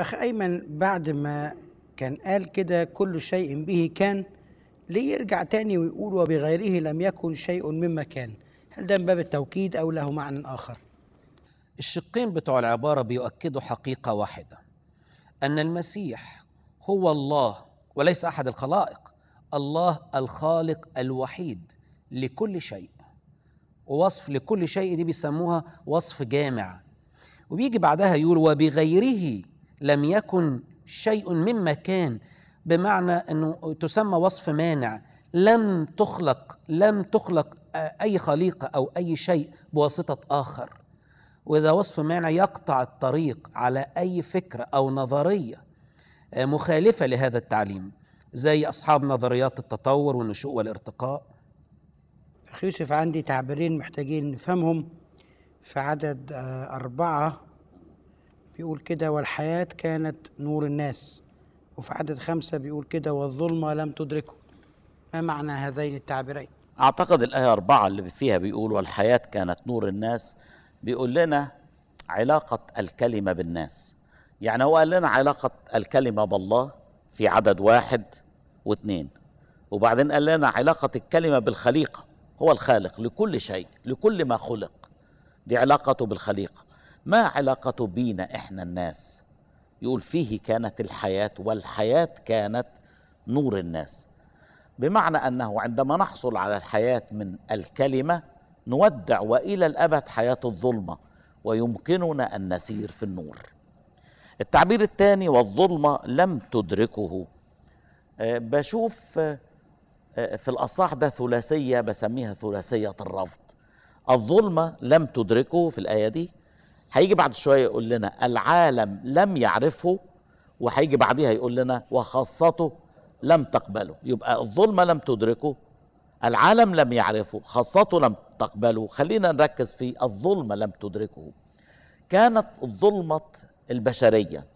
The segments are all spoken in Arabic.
أخ أيمن بعد ما كان قال كده كل شيء به كان ليه يرجع تاني ويقول وبغيره لم يكن شيء مما كان هل ده من باب التوكيد أو له معنى آخر الشقين بتوع العبارة بيؤكدوا حقيقة واحدة أن المسيح هو الله وليس أحد الخلائق الله الخالق الوحيد لكل شيء ووصف لكل شيء دي بيسموها وصف جامع وبيجي بعدها يقول وبغيره لم يكن شيء مما كان بمعنى انه تسمى وصف مانع لم تخلق لم تخلق اي خليقه او اي شيء بواسطه اخر واذا وصف مانع يقطع الطريق على اي فكره او نظريه مخالفه لهذا التعليم زي اصحاب نظريات التطور والنشوء والارتقاء اخ يوسف عندي تعبيرين محتاجين نفهمهم في عدد آه، أربعة بيقول كده والحياة كانت نور الناس وفي عدد خمسة بيقول كده والظلمة لم تدركه ما معنى هذين التعبيرين أعتقد الآية أربعة اللي فيها بيقول والحياة كانت نور الناس بيقول لنا علاقة الكلمة بالناس يعني هو قال لنا علاقة الكلمة بالله في عدد واحد واثنين وبعدين قال لنا علاقة الكلمة بالخليقة هو الخالق لكل شيء لكل ما خلق دي علاقته بالخليقة ما علاقته بينا احنا الناس يقول فيه كانت الحياه والحياه كانت نور الناس بمعنى انه عندما نحصل على الحياه من الكلمه نودع والى الابد حياه الظلمه ويمكننا ان نسير في النور التعبير الثاني والظلمه لم تدركه آه، بشوف آه، آه، في الاصح ده ثلاثيه بسميها ثلاثيه الرفض الظلمه لم تدركه في الايه دي هيجي بعد شويه يقول لنا العالم لم يعرفه وهيجي بعديها يقول لنا وخاصته لم تقبله يبقى الظلمه لم تدركه العالم لم يعرفه خاصته لم تقبله خلينا نركز في الظلمه لم تدركه كانت ظلمه البشريه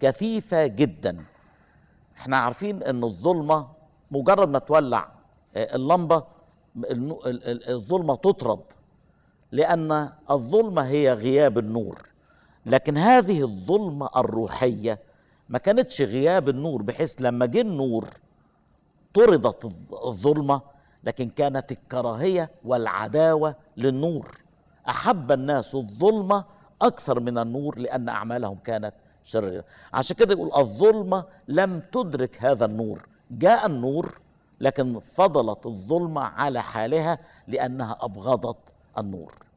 كثيفه جدا احنا عارفين ان الظلمه مجرد ما تولع آه، اللمبه الظلمه تطرد لأن الظلمة هي غياب النور لكن هذه الظلمة الروحية ما كانتش غياب النور بحيث لما جه النور طردت الظلمة لكن كانت الكراهية والعداوة للنور أحب الناس الظلمة أكثر من النور لأن أعمالهم كانت شريرة عشان كده يقول الظلمة لم تدرك هذا النور جاء النور لكن فضلت الظلمة على حالها لأنها أبغضت النور